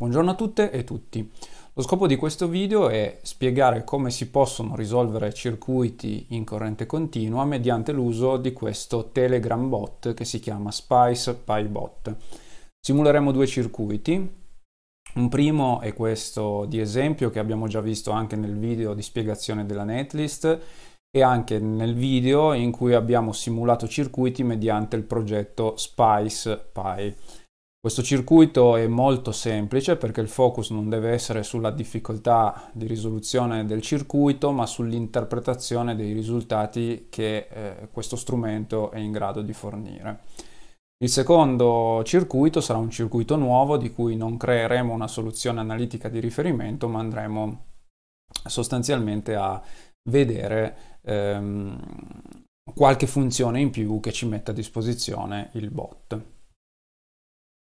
Buongiorno a tutte e tutti. Lo scopo di questo video è spiegare come si possono risolvere circuiti in corrente continua mediante l'uso di questo Telegram bot che si chiama Spice Bot. Simuleremo due circuiti. Un primo è questo di esempio che abbiamo già visto anche nel video di spiegazione della netlist e anche nel video in cui abbiamo simulato circuiti mediante il progetto Spice Py. Questo circuito è molto semplice perché il focus non deve essere sulla difficoltà di risoluzione del circuito ma sull'interpretazione dei risultati che eh, questo strumento è in grado di fornire. Il secondo circuito sarà un circuito nuovo di cui non creeremo una soluzione analitica di riferimento ma andremo sostanzialmente a vedere ehm, qualche funzione in più che ci mette a disposizione il bot.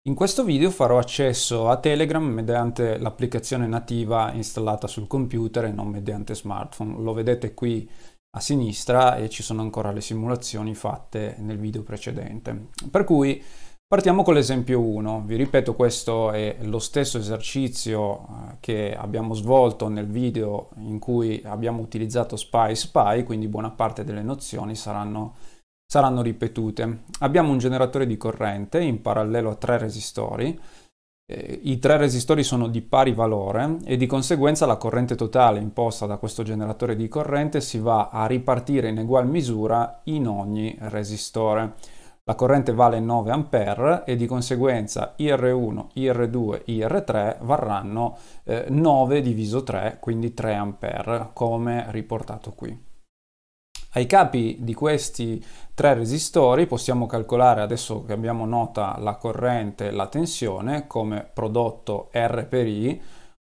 In questo video farò accesso a Telegram mediante l'applicazione nativa installata sul computer e non mediante smartphone. Lo vedete qui a sinistra e ci sono ancora le simulazioni fatte nel video precedente. Per cui partiamo con l'esempio 1. Vi ripeto questo è lo stesso esercizio eh, che abbiamo svolto nel video in cui abbiamo utilizzato SPY SPY, quindi buona parte delle nozioni saranno saranno ripetute. Abbiamo un generatore di corrente in parallelo a tre resistori. Eh, I tre resistori sono di pari valore e di conseguenza la corrente totale imposta da questo generatore di corrente si va a ripartire in egual misura in ogni resistore. La corrente vale 9 A e di conseguenza IR1, IR2, IR3 varranno 9 eh, diviso 3, quindi 3 A, come riportato qui. Ai capi di questi tre resistori possiamo calcolare, adesso che abbiamo nota la corrente e la tensione, come prodotto R per I.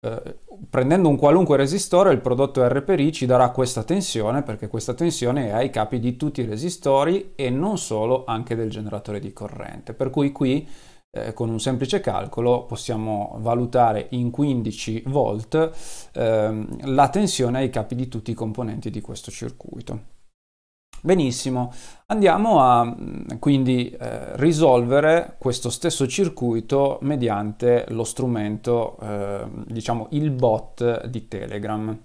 Eh, prendendo un qualunque resistore, il prodotto R per I ci darà questa tensione, perché questa tensione è ai capi di tutti i resistori e non solo, anche del generatore di corrente. Per cui qui, eh, con un semplice calcolo, possiamo valutare in 15 volt eh, la tensione ai capi di tutti i componenti di questo circuito. Benissimo, andiamo a quindi eh, risolvere questo stesso circuito mediante lo strumento, eh, diciamo il bot di Telegram.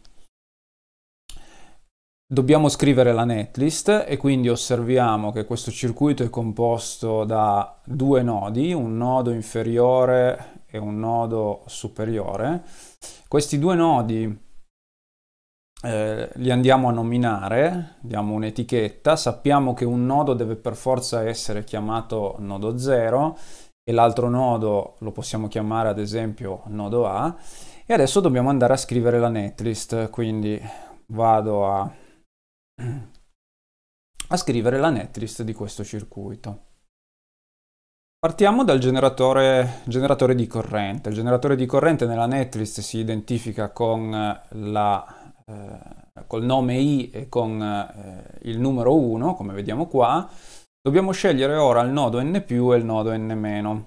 Dobbiamo scrivere la netlist e quindi osserviamo che questo circuito è composto da due nodi, un nodo inferiore e un nodo superiore. Questi due nodi eh, li andiamo a nominare, diamo un'etichetta, sappiamo che un nodo deve per forza essere chiamato nodo 0 e l'altro nodo lo possiamo chiamare ad esempio nodo A e adesso dobbiamo andare a scrivere la netlist, quindi vado a, a scrivere la netlist di questo circuito. Partiamo dal generatore, generatore, di corrente. Il generatore di corrente nella netlist si identifica con la eh, col nome i e con eh, il numero 1, come vediamo qua, dobbiamo scegliere ora il nodo n più e il nodo n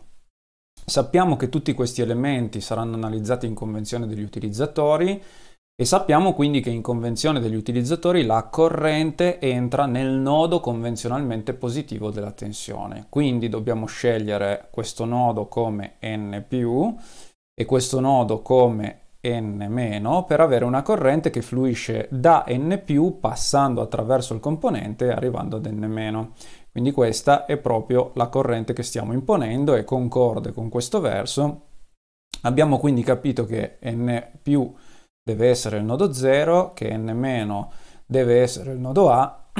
Sappiamo che tutti questi elementi saranno analizzati in convenzione degli utilizzatori e sappiamo quindi che in convenzione degli utilizzatori la corrente entra nel nodo convenzionalmente positivo della tensione. Quindi dobbiamo scegliere questo nodo come n più e questo nodo come n- per avere una corrente che fluisce da n passando attraverso il componente e arrivando ad n-. Quindi questa è proprio la corrente che stiamo imponendo e concorde con questo verso. Abbiamo quindi capito che n deve essere il nodo 0, che n- deve essere il nodo A,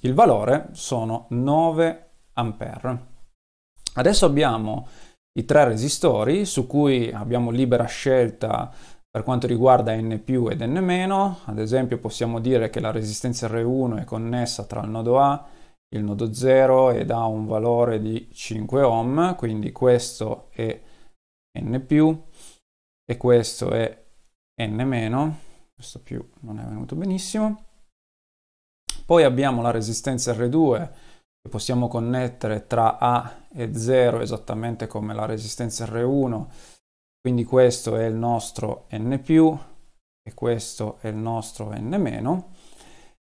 il valore sono 9 A. Adesso abbiamo i tre resistori su cui abbiamo libera scelta per quanto riguarda N più ed N ad esempio possiamo dire che la resistenza R1 è connessa tra il nodo A e il nodo 0 ed ha un valore di 5 ohm, quindi questo è N più e questo è N questo più non è venuto benissimo. Poi abbiamo la resistenza R2 che possiamo connettere tra A e 0 esattamente come la resistenza R1 quindi questo è il nostro n più e questo è il nostro n meno.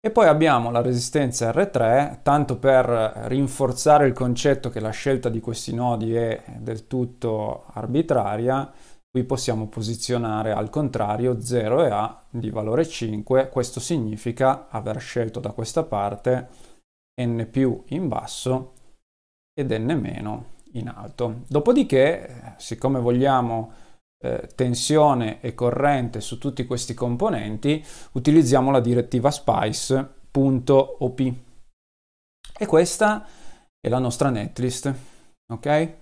E poi abbiamo la resistenza R3, tanto per rinforzare il concetto che la scelta di questi nodi è del tutto arbitraria, qui possiamo posizionare al contrario 0 e A di valore 5, questo significa aver scelto da questa parte n più in basso ed n meno in alto. Dopodiché, siccome vogliamo eh, tensione e corrente su tutti questi componenti, utilizziamo la direttiva spice.op. E questa è la nostra netlist, ok?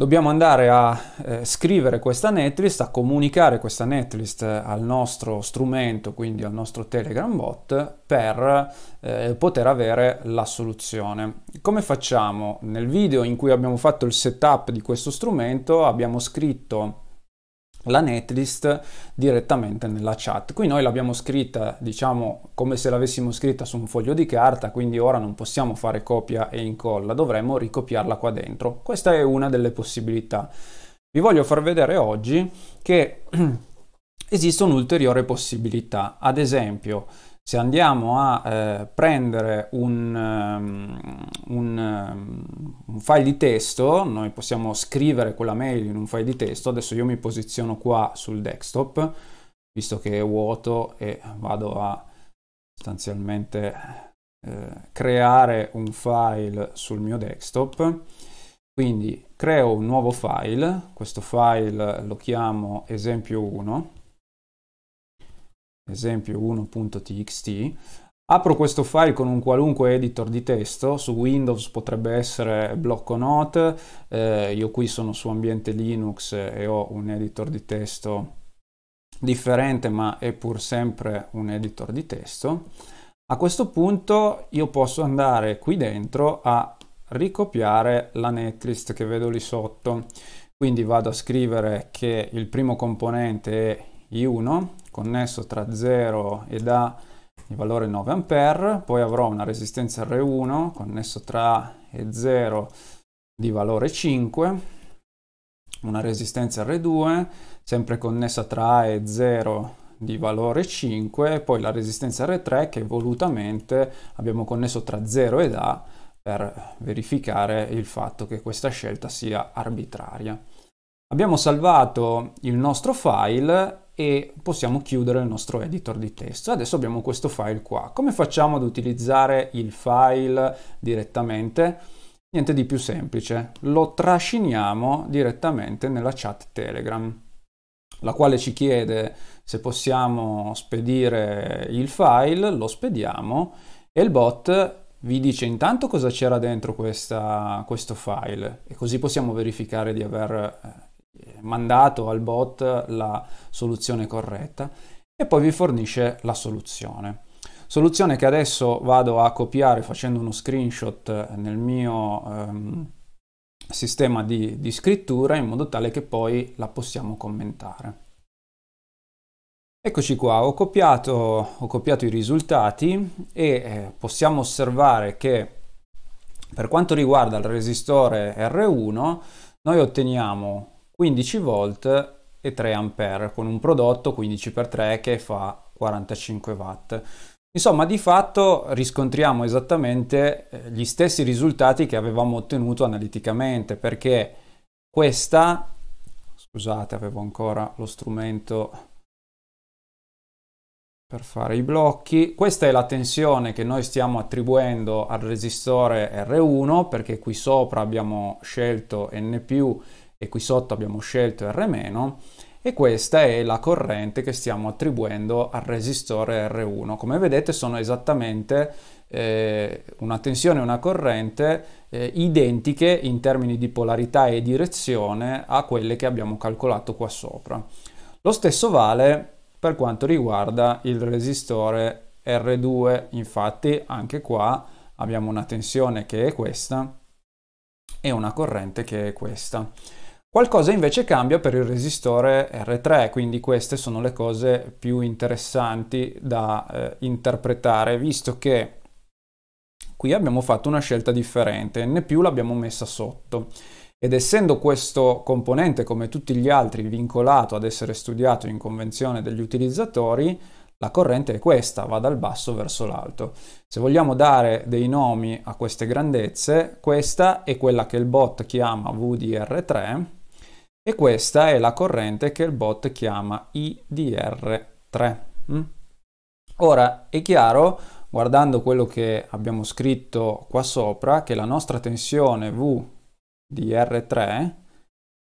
dobbiamo andare a eh, scrivere questa netlist, a comunicare questa netlist eh, al nostro strumento, quindi al nostro Telegram bot, per eh, poter avere la soluzione. Come facciamo? Nel video in cui abbiamo fatto il setup di questo strumento abbiamo scritto la netlist direttamente nella chat. Qui noi l'abbiamo scritta, diciamo, come se l'avessimo scritta su un foglio di carta, quindi ora non possiamo fare copia e incolla, dovremmo ricopiarla qua dentro. Questa è una delle possibilità. Vi voglio far vedere oggi che esiste un'ulteriore possibilità. Ad esempio, se andiamo a eh, prendere un, ehm, un, ehm, un, file di testo, noi possiamo scrivere quella mail in un file di testo, adesso io mi posiziono qua sul desktop, visto che è vuoto e vado a sostanzialmente eh, creare un file sul mio desktop. Quindi creo un nuovo file, questo file lo chiamo esempio 1 esempio 1.txt, apro questo file con un qualunque editor di testo, su Windows potrebbe essere blocco note, eh, io qui sono su ambiente Linux e ho un editor di testo differente ma è pur sempre un editor di testo. A questo punto io posso andare qui dentro a ricopiare la netlist che vedo lì sotto. Quindi vado a scrivere che il primo componente è I1, connesso tra 0 ed A di valore 9 A, poi avrò una resistenza R1 connesso tra A e 0 di valore 5, una resistenza R2 sempre connessa tra A e 0 di valore 5 poi la resistenza R3 che volutamente abbiamo connesso tra 0 ed A per verificare il fatto che questa scelta sia arbitraria. Abbiamo salvato il nostro file e possiamo chiudere il nostro editor di testo. Adesso abbiamo questo file qua. Come facciamo ad utilizzare il file direttamente? Niente di più semplice, lo trasciniamo direttamente nella chat Telegram, la quale ci chiede se possiamo spedire il file, lo spediamo e il bot vi dice intanto cosa c'era dentro questa, questo file e così possiamo verificare di aver eh, mandato al bot la soluzione corretta e poi vi fornisce la soluzione. Soluzione che adesso vado a copiare facendo uno screenshot nel mio ehm, sistema di, di scrittura in modo tale che poi la possiamo commentare. Eccoci qua, ho copiato, ho copiato, i risultati e eh, possiamo osservare che per quanto riguarda il resistore R1 noi otteniamo 15 volt e 3 ampere con un prodotto 15x3 che fa 45 watt. Insomma, di fatto riscontriamo esattamente eh, gli stessi risultati che avevamo ottenuto analiticamente, perché questa, scusate, avevo ancora lo strumento per fare i blocchi, questa è la tensione che noi stiamo attribuendo al resistore R1, perché qui sopra abbiamo scelto N+, e qui sotto abbiamo scelto R- e questa è la corrente che stiamo attribuendo al resistore R1. Come vedete sono esattamente eh, una tensione e una corrente eh, identiche in termini di polarità e direzione a quelle che abbiamo calcolato qua sopra. Lo stesso vale per quanto riguarda il resistore R2, infatti anche qua abbiamo una tensione che è questa e una corrente che è questa. Qualcosa invece cambia per il resistore R3, quindi queste sono le cose più interessanti da eh, interpretare, visto che qui abbiamo fatto una scelta differente, N più l'abbiamo messa sotto. Ed essendo questo componente, come tutti gli altri, vincolato ad essere studiato in convenzione degli utilizzatori, la corrente è questa, va dal basso verso l'alto. Se vogliamo dare dei nomi a queste grandezze, questa è quella che il bot chiama VDR3 e questa è la corrente che il bot chiama IDR3. Mm? Ora è chiaro, guardando quello che abbiamo scritto qua sopra, che la nostra tensione vdr 3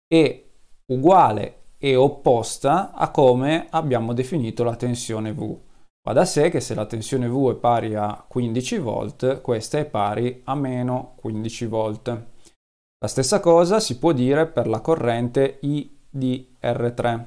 è uguale e opposta a come abbiamo definito la tensione V. Va da sé che se la tensione V è pari a 15 volt, questa è pari a meno 15 volt. La stessa cosa si può dire per la corrente I di R3.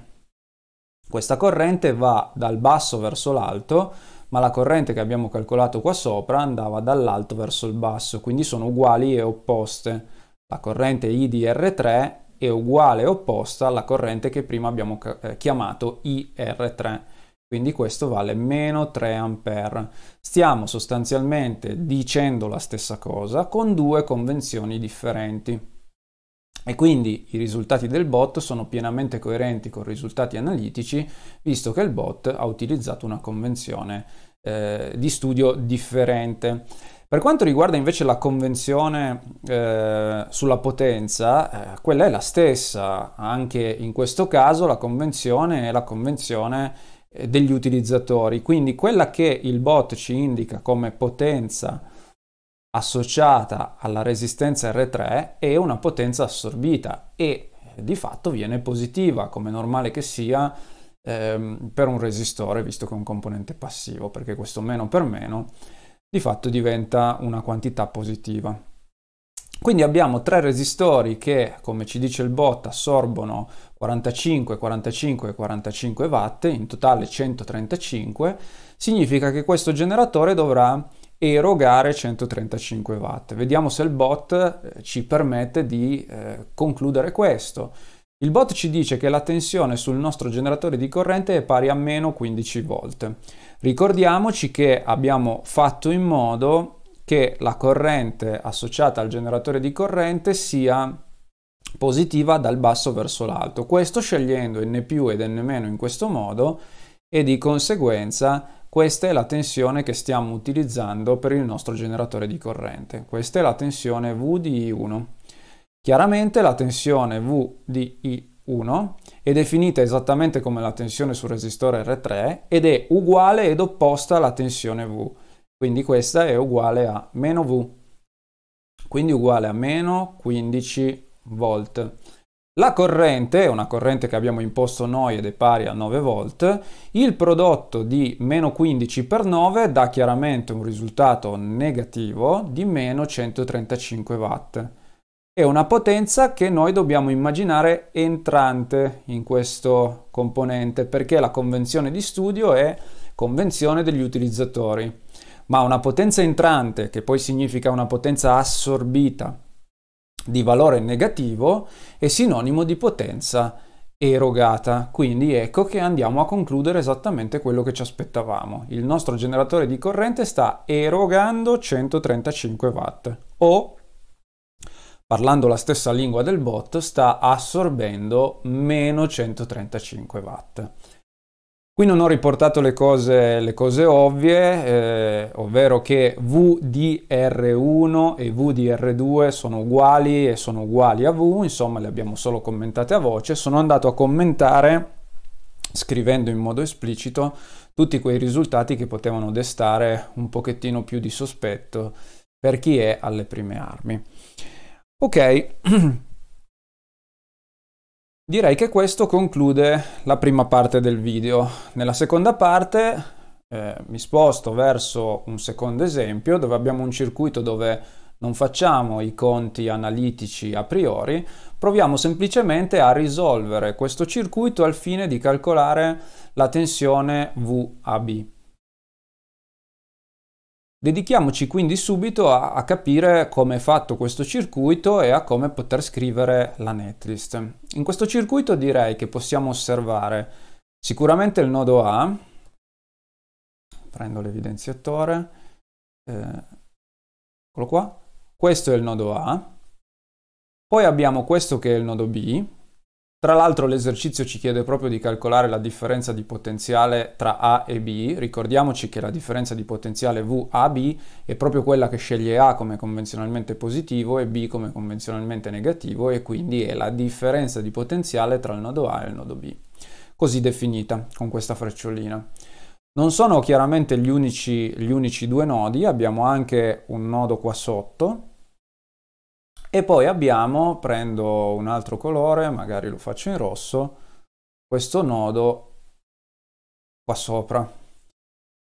Questa corrente va dal basso verso l'alto, ma la corrente che abbiamo calcolato qua sopra andava dall'alto verso il basso, quindi sono uguali e opposte. La corrente I di R3 è uguale e opposta alla corrente che prima abbiamo eh, chiamato IR3 quindi questo vale meno 3 A. Stiamo sostanzialmente dicendo la stessa cosa con due convenzioni differenti. E quindi i risultati del bot sono pienamente coerenti con i risultati analitici, visto che il bot ha utilizzato una convenzione eh, di studio differente. Per quanto riguarda invece la convenzione eh, sulla potenza, eh, quella è la stessa, anche in questo caso la convenzione è la convenzione eh, degli utilizzatori. Quindi quella che il bot ci indica come potenza associata alla resistenza R3 è una potenza assorbita e eh, di fatto viene positiva, come normale che sia ehm, per un resistore, visto che è un componente passivo, perché questo meno per meno di fatto diventa una quantità positiva. Quindi abbiamo tre resistori che, come ci dice il bot, assorbono 45, 45 e 45 watt, in totale 135, significa che questo generatore dovrà erogare 135 watt. Vediamo se il bot eh, ci permette di eh, concludere questo. Il bot ci dice che la tensione sul nostro generatore di corrente è pari a meno 15 volt. Ricordiamoci che abbiamo fatto in modo che la corrente associata al generatore di corrente sia positiva dal basso verso l'alto. Questo scegliendo N più ed N meno in questo modo e di conseguenza questa è la tensione che stiamo utilizzando per il nostro generatore di corrente. Questa è la tensione V di I1. Chiaramente la tensione V di I1 è definita esattamente come la tensione sul resistore R3 ed è uguale ed opposta alla tensione V. Quindi questa è uguale a meno V, quindi uguale a meno 15 volt. La corrente è una corrente che abbiamo imposto noi ed è pari a 9 volt. Il prodotto di meno 15 per 9 dà chiaramente un risultato negativo di meno 135 watt. È una potenza che noi dobbiamo immaginare entrante in questo componente perché la convenzione di studio è convenzione degli utilizzatori ma una potenza entrante, che poi significa una potenza assorbita di valore negativo, è sinonimo di potenza erogata. Quindi ecco che andiamo a concludere esattamente quello che ci aspettavamo. Il nostro generatore di corrente sta erogando 135 watt o parlando la stessa lingua del bot, sta assorbendo meno 135 watt. Qui non ho riportato le cose, le cose ovvie, eh, ovvero che VDR1 e VDR2 sono uguali e sono uguali a V, insomma le abbiamo solo commentate a voce. Sono andato a commentare, scrivendo in modo esplicito, tutti quei risultati che potevano destare un pochettino più di sospetto per chi è alle prime armi. Ok. Direi che questo conclude la prima parte del video. Nella seconda parte eh, mi sposto verso un secondo esempio dove abbiamo un circuito dove non facciamo i conti analitici a priori, proviamo semplicemente a risolvere questo circuito al fine di calcolare la tensione VAB. Dedichiamoci quindi subito a, a, capire come è fatto questo circuito e a come poter scrivere la netlist. In questo circuito direi che possiamo osservare sicuramente il nodo A, prendo l'evidenziatore, eh, eccolo qua, questo è il nodo A, poi abbiamo questo che è il nodo B, tra l'altro l'esercizio ci chiede proprio di calcolare la differenza di potenziale tra A e B, ricordiamoci che la differenza di potenziale VAB è proprio quella che sceglie A come convenzionalmente positivo e B come convenzionalmente negativo e quindi è la differenza di potenziale tra il nodo A e il nodo B, così definita con questa frecciolina. Non sono chiaramente gli unici, gli unici due nodi, abbiamo anche un nodo qua sotto e poi abbiamo, prendo un altro colore, magari lo faccio in rosso, questo nodo qua sopra.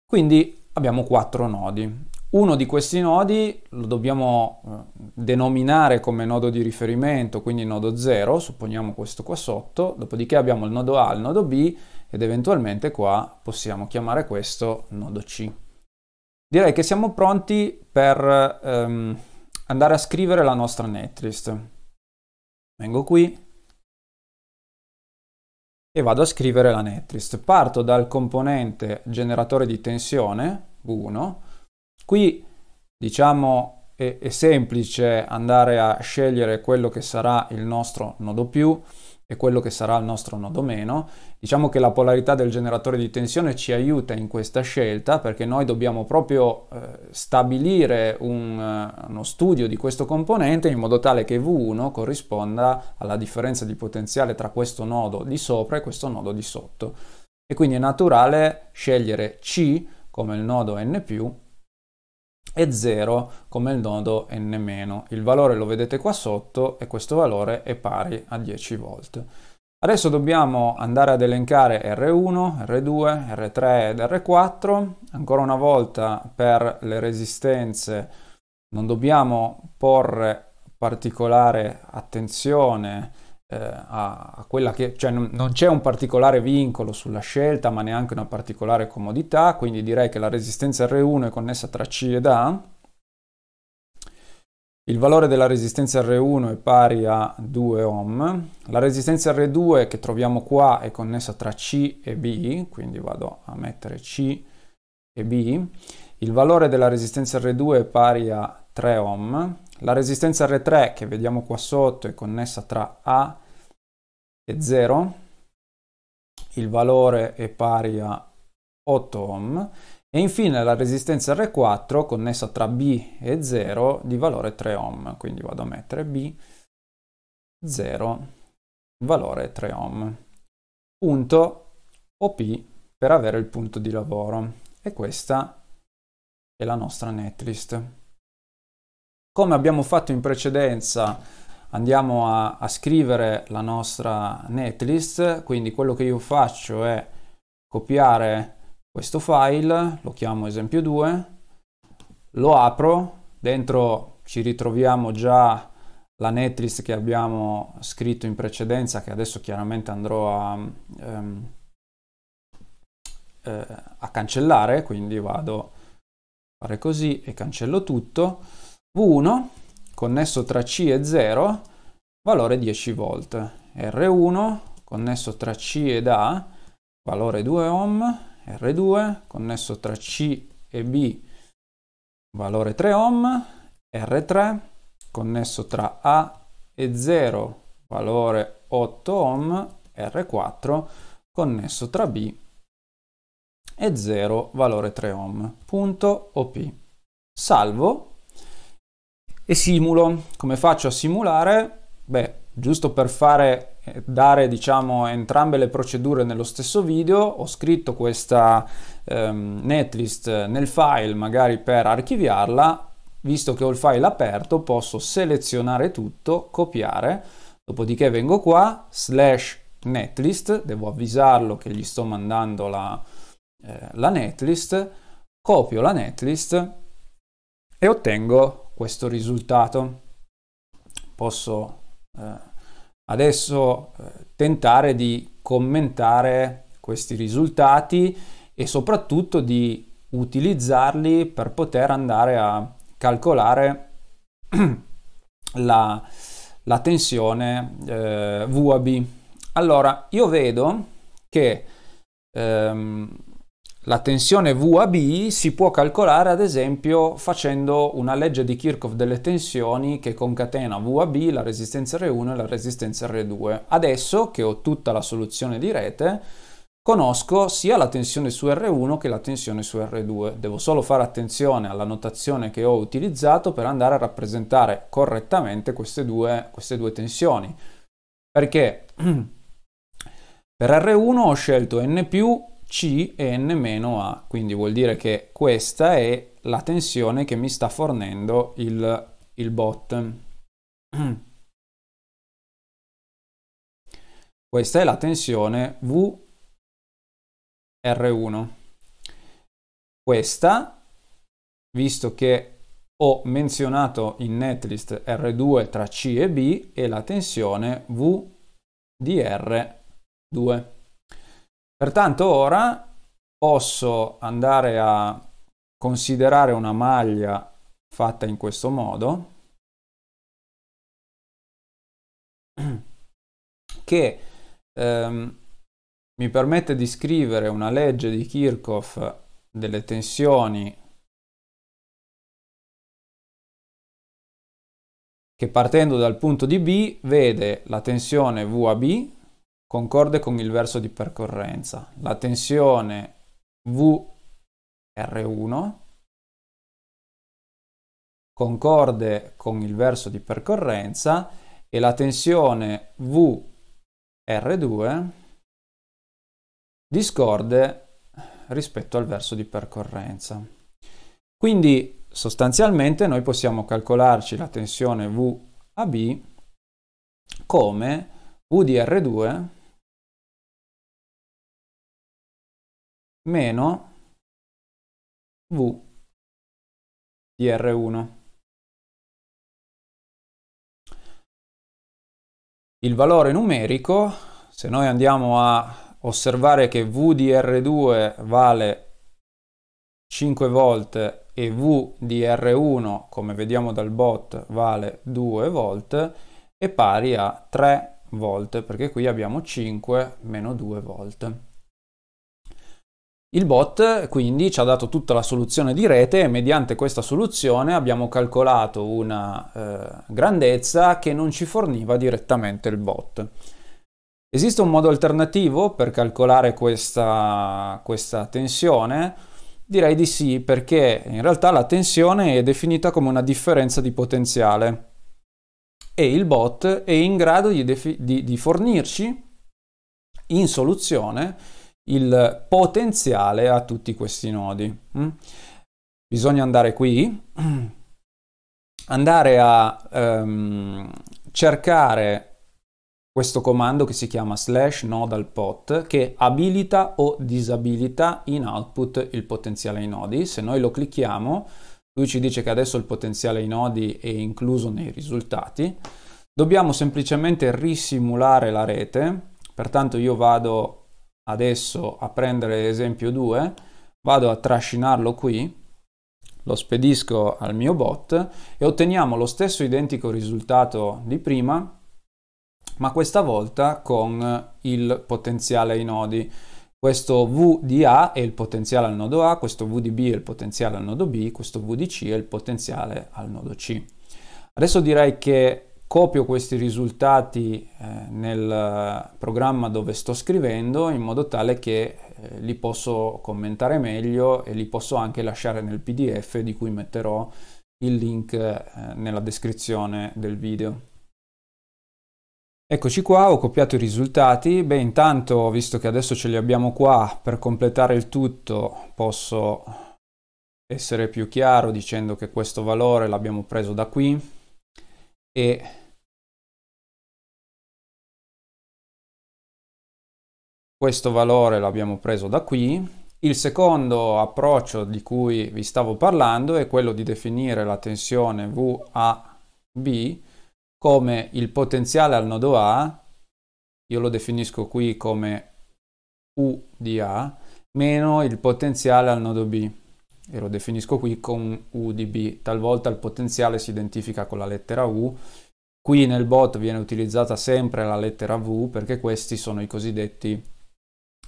Quindi abbiamo quattro nodi. Uno di questi nodi lo dobbiamo eh, denominare come nodo di riferimento, quindi nodo 0, supponiamo questo qua sotto, dopodiché abbiamo il nodo A, il nodo B ed eventualmente qua possiamo chiamare questo nodo C. Direi che siamo pronti per ehm, andare a scrivere la nostra netlist. Vengo qui e vado a scrivere la netlist. Parto dal componente generatore di tensione, 1 Qui, diciamo, è, è semplice andare a scegliere quello che sarà il nostro nodo più e quello che sarà il nostro nodo meno. Diciamo che la polarità del generatore di tensione ci aiuta in questa scelta perché noi dobbiamo proprio eh, stabilire un, eh, uno studio di questo componente in modo tale che V1 corrisponda alla differenza di potenziale tra questo nodo di sopra e questo nodo di sotto. E quindi è naturale scegliere C come il nodo N+, e 0 come il nodo n-. Il valore lo vedete qua sotto e questo valore è pari a 10 volt. Adesso dobbiamo andare ad elencare R1, R2, R3 ed R4. Ancora una volta per le resistenze non dobbiamo porre particolare attenzione eh, a, a, quella che, cioè non, non, c'è un particolare vincolo sulla scelta, ma neanche una particolare comodità, quindi direi che la resistenza R1 è connessa tra C ed A. Il valore della resistenza R1 è pari a 2 ohm. La resistenza R2 che troviamo qua è connessa tra C e B, quindi vado a mettere C e B. Il valore della resistenza R2 è pari a 3 ohm la resistenza R3 che vediamo qua sotto è connessa tra A e 0, il valore è pari a 8 ohm e infine la resistenza R4 connessa tra B e 0 di valore 3 ohm, quindi vado a mettere B 0 valore 3 ohm. Punto OP per avere il punto di lavoro e questa è la nostra netlist. Come abbiamo fatto in precedenza, andiamo a, a scrivere la nostra netlist, quindi quello che io faccio è copiare questo file, lo chiamo esempio 2, lo apro, dentro ci ritroviamo già la netlist che abbiamo scritto in precedenza, che adesso chiaramente andrò a, um, eh, a cancellare, quindi vado a fare così e cancello tutto. V1 connesso tra C e 0 valore 10 volt, R1 connesso tra C ed A valore 2 ohm, R2 connesso tra C e B valore 3 ohm, R3 connesso tra A e 0 valore 8 ohm, R4 connesso tra B e 0 valore 3 ohm, punto OP, salvo e simulo. Come faccio a simulare? Beh, giusto per fare eh, dare diciamo entrambe le procedure nello stesso video ho scritto questa ehm, netlist nel file magari per archiviarla visto che ho il file aperto posso selezionare tutto copiare dopodiché vengo qua slash netlist devo avvisarlo che gli sto mandando la, eh, la netlist copio la netlist e ottengo questo risultato, posso eh, adesso eh, tentare di commentare questi risultati e soprattutto di utilizzarli per poter andare a calcolare la, la tensione eh, VAB. Allora, io vedo che ehm, la tensione VAB si può calcolare ad esempio facendo una legge di Kirchhoff delle tensioni che concatena VAB, la resistenza R1 e la resistenza R2. Adesso che ho tutta la soluzione di rete, conosco sia la tensione su R1 che la tensione su R2. Devo solo fare attenzione alla notazione che ho utilizzato per andare a rappresentare correttamente queste due, queste due tensioni. Perché per R1 ho scelto N più Cn-A, quindi vuol dire che questa è la tensione che mi sta fornendo il, il bot. Questa è la tensione VR1. Questa, visto che ho menzionato in netlist R2 tra C e B, è la tensione vdr 2 Pertanto ora posso andare a considerare una maglia fatta in questo modo che ehm, mi permette di scrivere una legge di Kirchhoff delle tensioni che partendo dal punto di B vede la tensione VAB concorde con il verso di percorrenza. La tensione VR1 concorde con il verso di percorrenza e la tensione VR2 discorde rispetto al verso di percorrenza. Quindi sostanzialmente noi possiamo calcolarci la tensione VAB come V di R2 meno v di R1. Il valore numerico, se noi andiamo a osservare che V di R2 vale 5 volt e V di R1, come vediamo dal bot, vale 2 volt, è pari a 3 volt, perché qui abbiamo 5 meno 2 volt. Il bot quindi ci ha dato tutta la soluzione di rete e mediante questa soluzione abbiamo calcolato una eh, grandezza che non ci forniva direttamente il bot. Esiste un modo alternativo per calcolare questa, questa tensione? Direi di sì, perché in realtà la tensione è definita come una differenza di potenziale e il bot è in grado di, defi- di, di fornirci in soluzione il potenziale a tutti questi nodi. Mm? Bisogna andare qui, andare a ehm, cercare questo comando che si chiama slash nodal pot che abilita o disabilita in output il potenziale ai nodi. Se noi lo clicchiamo, lui ci dice che adesso il potenziale ai nodi è incluso nei risultati. Dobbiamo semplicemente risimulare la rete, pertanto io vado adesso a prendere esempio 2, vado a trascinarlo qui, lo spedisco al mio bot e otteniamo lo stesso identico risultato di prima, ma questa volta con il potenziale ai nodi. Questo V di A è il potenziale al nodo A, questo V di B è il potenziale al nodo B, questo V di C è il potenziale al nodo C. Adesso direi che copio questi risultati eh, nel programma dove sto scrivendo in modo tale che eh, li posso commentare meglio e li posso anche lasciare nel PDF di cui metterò il link eh, nella descrizione del video. Eccoci qua, ho copiato i risultati. Beh, intanto, visto che adesso ce li abbiamo qua, per completare il tutto posso essere più chiaro dicendo che questo valore l'abbiamo preso da qui e Questo valore l'abbiamo preso da qui. Il secondo approccio di cui vi stavo parlando è quello di definire la tensione VAB come il potenziale al nodo A, io lo definisco qui come U di A, meno il potenziale al nodo B e lo definisco qui con U di B. Talvolta il potenziale si identifica con la lettera U. Qui nel bot viene utilizzata sempre la lettera V perché questi sono i cosiddetti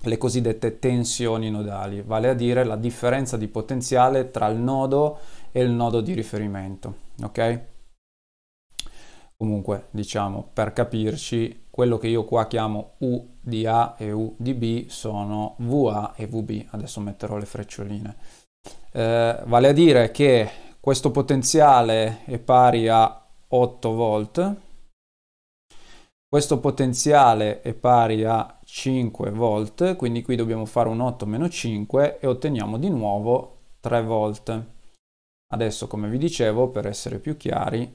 le cosiddette tensioni nodali, vale a dire la differenza di potenziale tra il nodo e il nodo di riferimento, ok? Comunque, diciamo, per capirci, quello che io qua chiamo U di A e U di B sono VA e VB, adesso metterò le freccioline. Eh, vale a dire che questo potenziale è pari a 8 volt, questo potenziale è pari a 5 volt, quindi qui dobbiamo fare un 8 meno 5 e otteniamo di nuovo 3 volt. Adesso, come vi dicevo, per essere più chiari,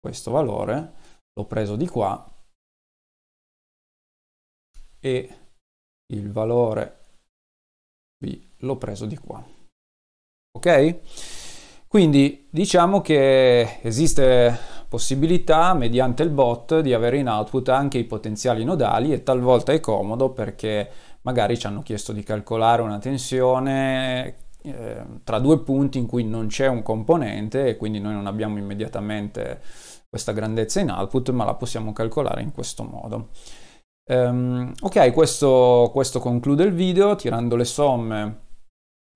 questo valore l'ho preso di qua e il valore B l'ho preso di qua. Ok? Quindi diciamo che esiste possibilità mediante il bot di avere in output anche i potenziali nodali e talvolta è comodo perché magari ci hanno chiesto di calcolare una tensione ehm, tra due punti in cui non c'è un componente e quindi noi non abbiamo immediatamente questa grandezza in output ma la possiamo calcolare in questo modo. Um, ok, questo, questo conclude il video tirando le somme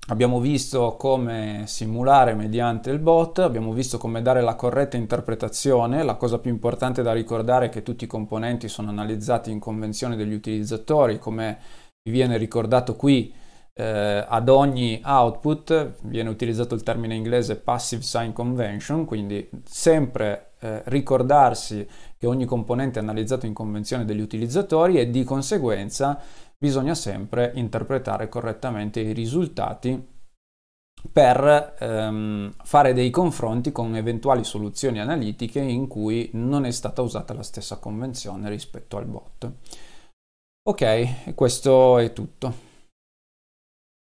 Abbiamo visto come simulare mediante il bot, abbiamo visto come dare la corretta interpretazione, la cosa più importante da ricordare è che tutti i componenti sono analizzati in convenzione degli utilizzatori, come vi viene ricordato qui eh, ad ogni output viene utilizzato il termine inglese passive sign convention, quindi sempre eh, ricordarsi che ogni componente è analizzato in convenzione degli utilizzatori e di conseguenza bisogna sempre interpretare correttamente i risultati per ehm, fare dei confronti con eventuali soluzioni analitiche in cui non è stata usata la stessa convenzione rispetto al bot. Ok, questo è tutto.